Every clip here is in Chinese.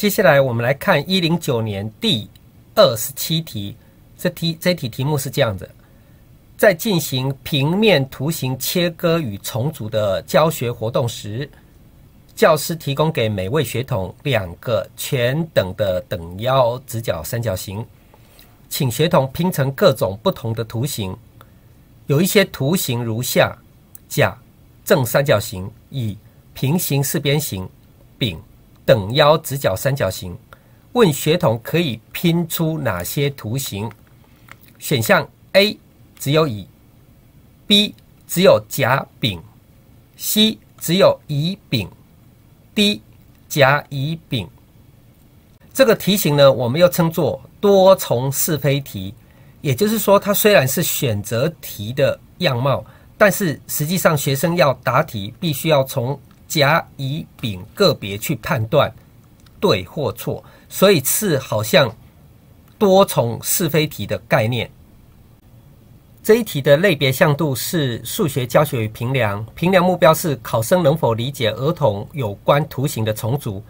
接下来，我们来看一零九年第二十七题。这题这题题目是这样子：在进行平面图形切割与重组的教学活动时，教师提供给每位学童两个全等的等腰直角三角形，请学童拼成各种不同的图形。有一些图形如下：甲正三角形，乙平行四边形，丙。等腰直角三角形，问学童可以拼出哪些图形？选项 A 只有乙，B 只有甲丙，C 只有乙丙，D 甲乙丙。这个题型呢，我们又称作多重是非题。也就是说，它虽然是选择题的样貌，但是实际上学生要答题，必须要从。甲、乙、丙个别去判断对或错，所以是好像多重是非题的概念。这一题的类别向度是数学教学与评量，评量目标是考生能否理解儿童有关图形的重组。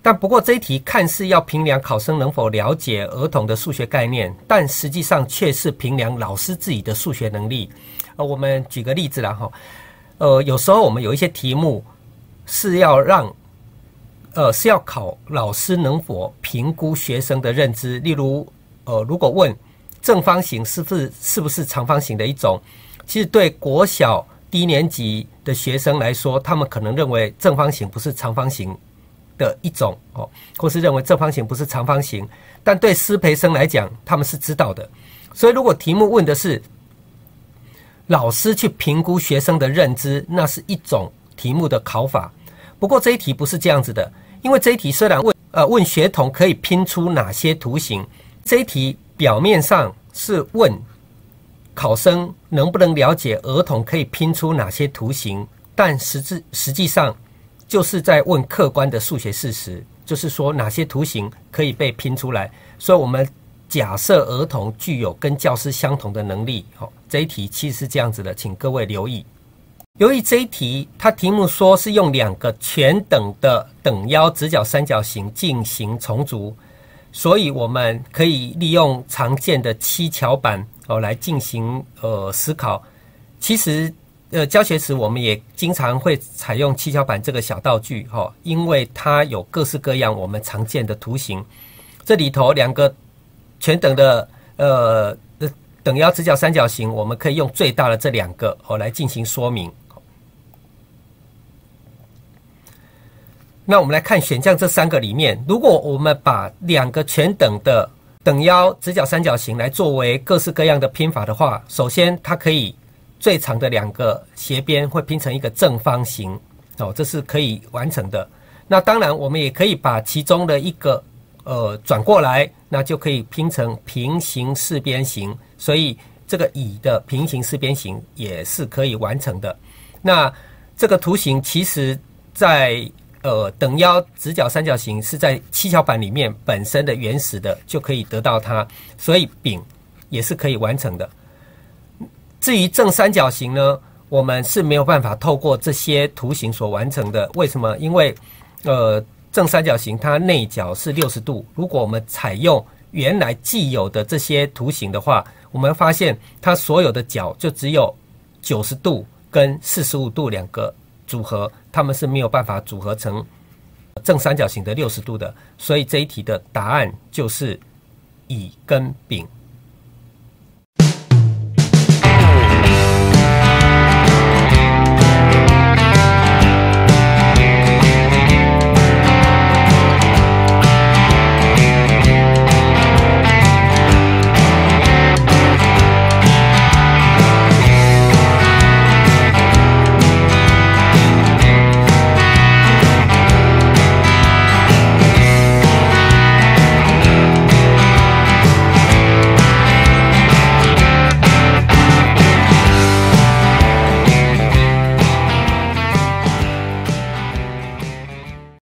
但不过这一题看似要评量考生能否了解儿童的数学概念，但实际上却是评量老师自己的数学能力。呃，我们举个例子，然后，呃，有时候我们有一些题目。是要让，呃，是要考老师能否评估学生的认知。例如，呃，如果问正方形是不是是不是长方形的一种，其实对国小低年级的学生来说，他们可能认为正方形不是长方形的一种哦，或是认为正方形不是长方形。但对师培生来讲，他们是知道的。所以，如果题目问的是老师去评估学生的认知，那是一种。题目的考法，不过这一题不是这样子的，因为这一题虽然问呃问学童可以拼出哪些图形，这一题表面上是问考生能不能了解儿童可以拼出哪些图形，但实质实际上就是在问客观的数学事实，就是说哪些图形可以被拼出来。所以，我们假设儿童具有跟教师相同的能力，哦，这一题其实是这样子的，请各位留意。由于这一题，它题目说是用两个全等的等腰直角三角形进行重组，所以我们可以利用常见的七巧板哦来进行呃思考。其实呃教学时我们也经常会采用七巧板这个小道具哈，因为它有各式各样我们常见的图形。这里头两个全等的呃等腰直角三角形，我们可以用最大的这两个哦来进行说明。那我们来看选项这三个里面，如果我们把两个全等的等腰直角三角形来作为各式各样的拼法的话，首先它可以最长的两个斜边会拼成一个正方形哦，这是可以完成的。那当然，我们也可以把其中的一个呃转过来，那就可以拼成平行四边形。所以这个乙的平行四边形也是可以完成的。那这个图形其实在。呃，等腰直角三角形是在七巧板里面本身的原始的就可以得到它，所以丙也是可以完成的。至于正三角形呢，我们是没有办法透过这些图形所完成的。为什么？因为呃，正三角形它内角是六十度。如果我们采用原来既有的这些图形的话，我们发现它所有的角就只有九十度跟四十五度两个。组合，他们是没有办法组合成正三角形的六十度的，所以这一题的答案就是乙跟丙。